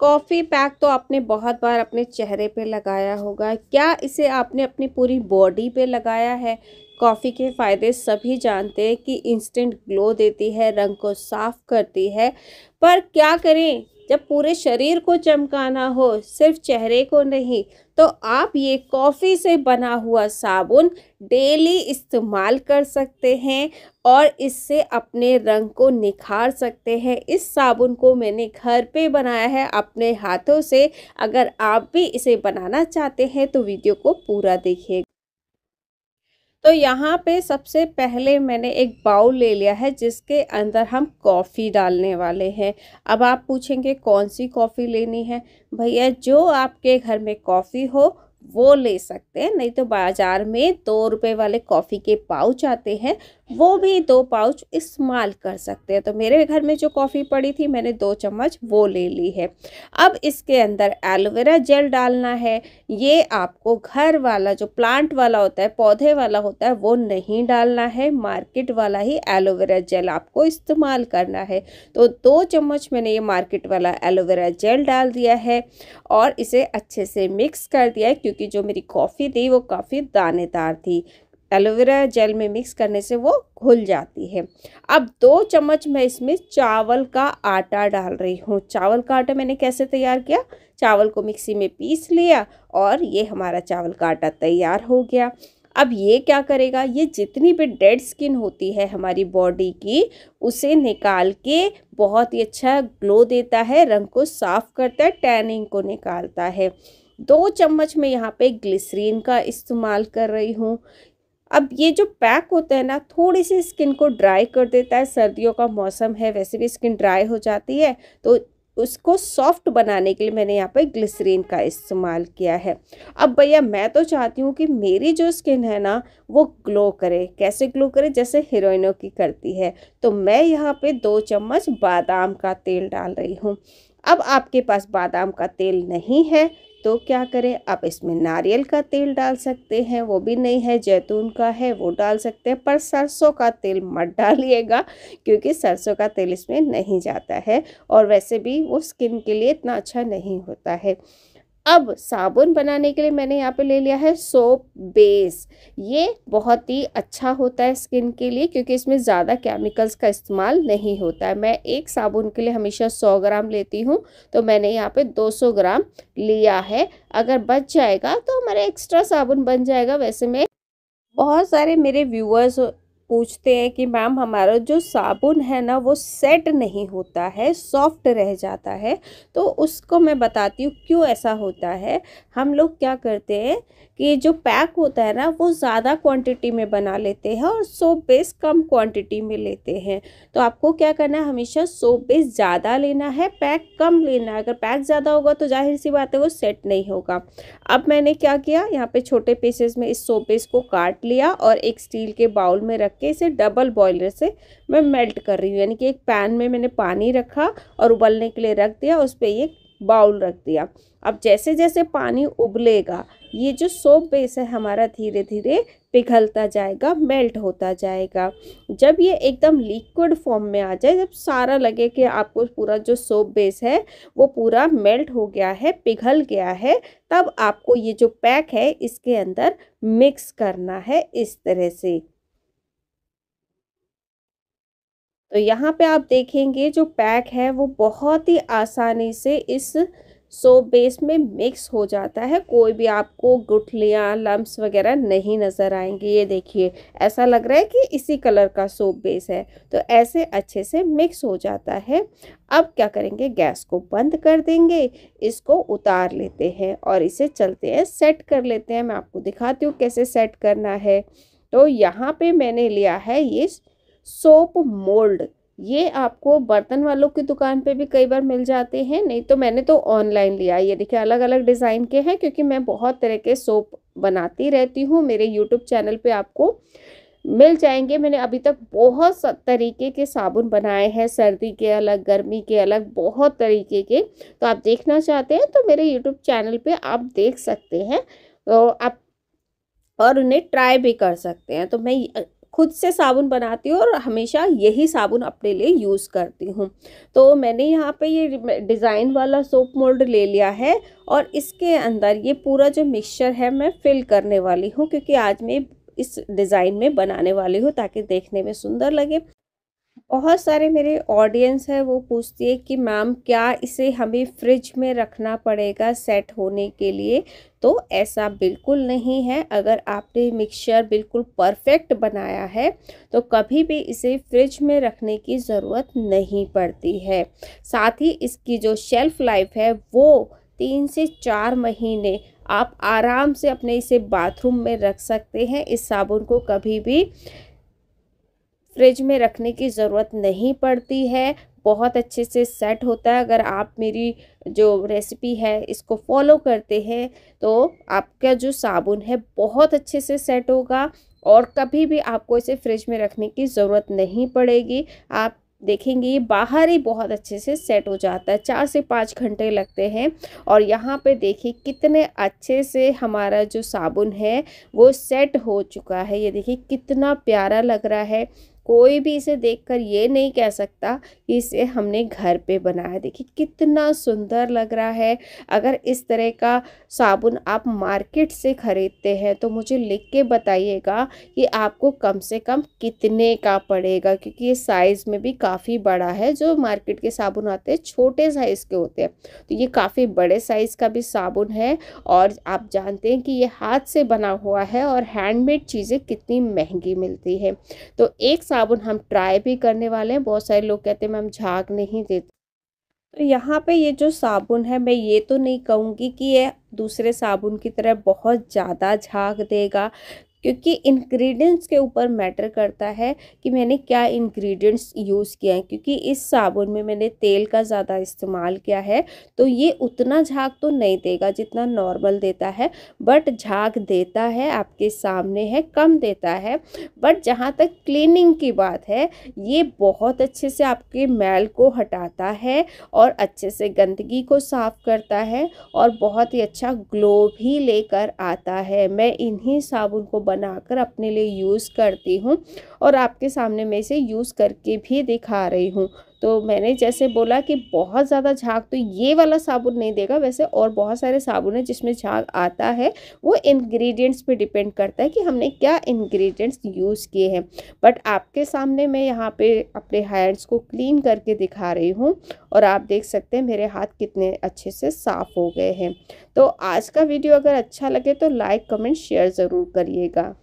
coffee pack तो आपने बहुत बार अपने चेहरे पे लगाया होगा क्या इसे आपने अपनी पूरी बॉडी पे लगाया है कॉफ़ी के फ़ायदे सभी जानते हैं कि इंस्टेंट ग्लो देती है रंग को साफ करती है पर क्या करें जब पूरे शरीर को चमकाना हो सिर्फ चेहरे को नहीं तो आप ये कॉफ़ी से बना हुआ साबुन डेली इस्तेमाल कर सकते हैं और इससे अपने रंग को निखार सकते हैं इस साबुन को मैंने घर पे बनाया है अपने हाथों से अगर आप भी इसे बनाना चाहते हैं तो वीडियो को पूरा देखिएगा तो यहाँ पे सबसे पहले मैंने एक बाउल ले लिया है जिसके अंदर हम कॉफ़ी डालने वाले हैं अब आप पूछेंगे कौन सी कॉफ़ी लेनी है भैया जो आपके घर में कॉफ़ी हो वो ले सकते हैं नहीं तो बाज़ार में दो रुपए वाले कॉफ़ी के पाउच आते हैं वो भी दो पाउच इस्तेमाल कर सकते हैं तो मेरे घर में जो कॉफ़ी पड़ी थी मैंने दो चम्मच वो ले ली है अब इसके अंदर एलोवेरा जेल डालना है ये आपको घर वाला जो प्लांट वाला होता है पौधे वाला होता है वो नहीं डालना है मार्केट वाला ही एलोवेरा जेल आपको इस्तेमाल करना है तो दो चम्मच मैंने ये मार्केट वाला एलोवेरा जेल डाल दिया है और इसे अच्छे से मिक्स कर दिया है क्योंकि जो मेरी कॉफ़ी थी वो काफ़ी दानेदार थी एलोवेरा जेल में मिक्स करने से वो घुल जाती है अब दो चम्मच मैं इसमें चावल का आटा डाल रही हूँ चावल का आटा मैंने कैसे तैयार किया चावल को मिक्सी में पीस लिया और ये हमारा चावल का आटा तैयार हो गया अब ये क्या करेगा ये जितनी भी डेड स्किन होती है हमारी बॉडी की उसे निकाल के बहुत ही अच्छा ग्लो देता है रंग को साफ करता है टैनिंग को निकालता है दो चम्मच मैं यहाँ पे ग्लिसरीन का इस्तेमाल कर रही हूँ अब ये जो पैक होता है ना थोड़ी सी स्किन को ड्राई कर देता है सर्दियों का मौसम है वैसे भी स्किन ड्राई हो जाती है तो उसको सॉफ्ट बनाने के लिए मैंने यहाँ पर ग्लिसरीन का इस्तेमाल किया है अब भैया मैं तो चाहती हूँ कि मेरी जो स्किन है ना वो ग्लो करे कैसे ग्लो करे जैसे हीरोइनों की करती है तो मैं यहाँ पे दो चम्मच बादाम का तेल डाल रही हूँ अब आपके पास बादाम का तेल नहीं है तो क्या करें आप इसमें नारियल का तेल डाल सकते हैं वो भी नहीं है जैतून का है वो डाल सकते हैं पर सरसों का तेल मत डालिएगा क्योंकि सरसों का तेल इसमें नहीं जाता है और वैसे भी वो स्किन के लिए इतना अच्छा नहीं होता है अब साबुन बनाने के लिए मैंने यहाँ पे ले लिया है सोप बेस ये बहुत ही अच्छा होता है स्किन के लिए क्योंकि इसमें ज़्यादा केमिकल्स का इस्तेमाल नहीं होता है मैं एक साबुन के लिए हमेशा 100 ग्राम लेती हूँ तो मैंने यहाँ पे 200 ग्राम लिया है अगर बच जाएगा तो हमारा एक्स्ट्रा साबुन बन जाएगा वैसे मैं बहुत सारे मेरे व्यूअर्स पूछते हैं कि मैम हमारा जो साबुन है ना वो सेट नहीं होता है सॉफ्ट रह जाता है तो उसको मैं बताती हूँ क्यों ऐसा होता है हम लोग क्या करते हैं कि जो पैक होता है ना वो ज़्यादा क्वांटिटी में बना लेते हैं और सोप बेस कम क्वांटिटी में लेते हैं तो आपको क्या करना है हमेशा सोप बेस ज़्यादा लेना है पैक कम लेना है अगर पैक ज़्यादा होगा तो जाहिर सी बात है वो सेट नहीं होगा अब मैंने क्या किया यहाँ पे छोटे पीसेस में इस सोप बेस को काट लिया और एक स्टील के बाउल में रख के इसे डबल बॉयलर से मैं मेल्ट कर रही हूँ यानी कि एक पैन में मैंने पानी रखा और उबलने के लिए रख दिया उस पर ये बाउल रख दिया अब जैसे जैसे पानी उबलेगा ये जो सोप बेस है हमारा धीरे धीरे पिघलता जाएगा मेल्ट होता जाएगा जब ये एकदम लिक्विड फॉर्म में आ जाए जब सारा लगे कि आपको पूरा जो सोप बेस है वो पूरा मेल्ट हो गया है पिघल गया है तब आपको ये जो पैक है इसके अंदर मिक्स करना है इस तरह से तो यहाँ पे आप देखेंगे जो पैक है वो बहुत ही आसानी से इस सोप बेस में मिक्स हो जाता है कोई भी आपको गुठलियाँ लम्ब्स वगैरह नहीं नज़र आएंगे ये देखिए ऐसा लग रहा है कि इसी कलर का सोप बेस है तो ऐसे अच्छे से मिक्स हो जाता है अब क्या करेंगे गैस को बंद कर देंगे इसको उतार लेते हैं और इसे चलते हैं सेट कर लेते हैं मैं आपको दिखाती हूँ कैसे सेट करना है तो यहाँ पर मैंने लिया है ये सोप मोल्ड ये आपको बर्तन वालों की दुकान पे भी कई बार मिल जाते हैं नहीं तो मैंने तो ऑनलाइन लिया ये देखिए अलग अलग डिज़ाइन के हैं क्योंकि मैं बहुत तरह के सोप बनाती रहती हूँ मेरे यूट्यूब चैनल पे आपको मिल जाएंगे मैंने अभी तक बहुत तरीके के साबुन बनाए हैं सर्दी के अलग गर्मी के अलग बहुत तरीके के तो आप देखना चाहते हैं तो मेरे यूट्यूब चैनल पर आप देख सकते हैं तो आप और उन्हें ट्राई भी कर सकते हैं तो मैं खुद से साबुन बनाती हूँ और हमेशा यही साबुन अपने लिए यूज़ करती हूँ तो मैंने यहाँ पे ये डिज़ाइन वाला सोप मोल्ड ले लिया है और इसके अंदर ये पूरा जो मिक्सचर है मैं फिल करने वाली हूँ क्योंकि आज मैं इस डिज़ाइन में बनाने वाली हूँ ताकि देखने में सुंदर लगे बहुत सारे मेरे ऑडियंस है वो पूछती है कि मैम क्या इसे हमें फ्रिज में रखना पड़ेगा सेट होने के लिए तो ऐसा बिल्कुल नहीं है अगर आपने मिक्सचर बिल्कुल परफेक्ट बनाया है तो कभी भी इसे फ्रिज में रखने की ज़रूरत नहीं पड़ती है साथ ही इसकी जो शेल्फ़ लाइफ है वो तीन से चार महीने आप आराम से अपने इसे बाथरूम में रख सकते हैं इस साबुन को कभी भी फ्रिज में रखने की ज़रूरत नहीं पड़ती है बहुत अच्छे से सेट होता है अगर आप मेरी जो रेसिपी है इसको फॉलो करते हैं तो आपका जो साबुन है बहुत अच्छे से सेट होगा और कभी भी आपको इसे फ्रिज में रखने की ज़रूरत नहीं पड़ेगी आप देखेंगे ये बाहर ही बहुत अच्छे से सेट हो जाता है चार से पाँच घंटे लगते हैं और यहाँ पे देखिए कितने अच्छे से हमारा जो साबुन है वो सेट हो चुका है ये देखिए कितना प्यारा लग रहा है कोई भी इसे देखकर ये नहीं कह सकता कि इसे हमने घर पे बनाया देखिए कितना सुंदर लग रहा है अगर इस तरह का साबुन आप मार्केट से ख़रीदते हैं तो मुझे लिख के बताइएगा कि आपको कम से कम कितने का पड़ेगा क्योंकि ये साइज़ में भी काफ़ी बड़ा है जो मार्केट के साबुन आते हैं छोटे साइज़ के होते हैं तो ये काफ़ी बड़े साइज़ का भी साबुन है और आप जानते हैं कि ये हाथ से बना हुआ है और हैंडमेड चीज़ें कितनी महंगी मिलती है तो एक साबुन हम ट्राई भी करने वाले हैं बहुत सारे लोग कहते हैं मैम झाग नहीं देते तो यहाँ पे ये जो साबुन है मैं ये तो नहीं कहूँगी कि ये दूसरे साबुन की तरह बहुत ज़्यादा झाग देगा क्योंकि इंग्रेडिएंट्स के ऊपर मैटर करता है कि मैंने क्या इंग्रेडिएंट्स यूज़ किया है क्योंकि इस साबुन में मैंने तेल का ज़्यादा इस्तेमाल किया है तो ये उतना झाग तो नहीं देगा जितना नॉर्मल देता है बट झाग देता है आपके सामने है कम देता है बट जहाँ तक क्लीनिंग की बात है ये बहुत अच्छे से आपके मैल को हटाता है और अच्छे से गंदगी को साफ़ करता है और बहुत ही अच्छा ग्लो भी लेकर आता है मैं इन्हीं साबुन को बनाकर अपने लिए यूज़ करती हूँ और आपके सामने मैं इसे यूज़ करके भी दिखा रही हूँ तो मैंने जैसे बोला कि बहुत ज़्यादा झाग तो ये वाला साबुन नहीं देगा वैसे और बहुत सारे साबुन हैं जिसमें झाग आता है वो इंग्रेडिएंट्स पे डिपेंड करता है कि हमने क्या इंग्रेडिएंट्स यूज़ किए हैं बट आपके सामने मैं यहाँ पे अपने हैंड्स को क्लीन करके दिखा रही हूँ और आप देख सकते हैं मेरे हाथ कितने अच्छे से साफ़ हो गए हैं तो आज का वीडियो अगर अच्छा लगे तो लाइक कमेंट शेयर ज़रूर करिएगा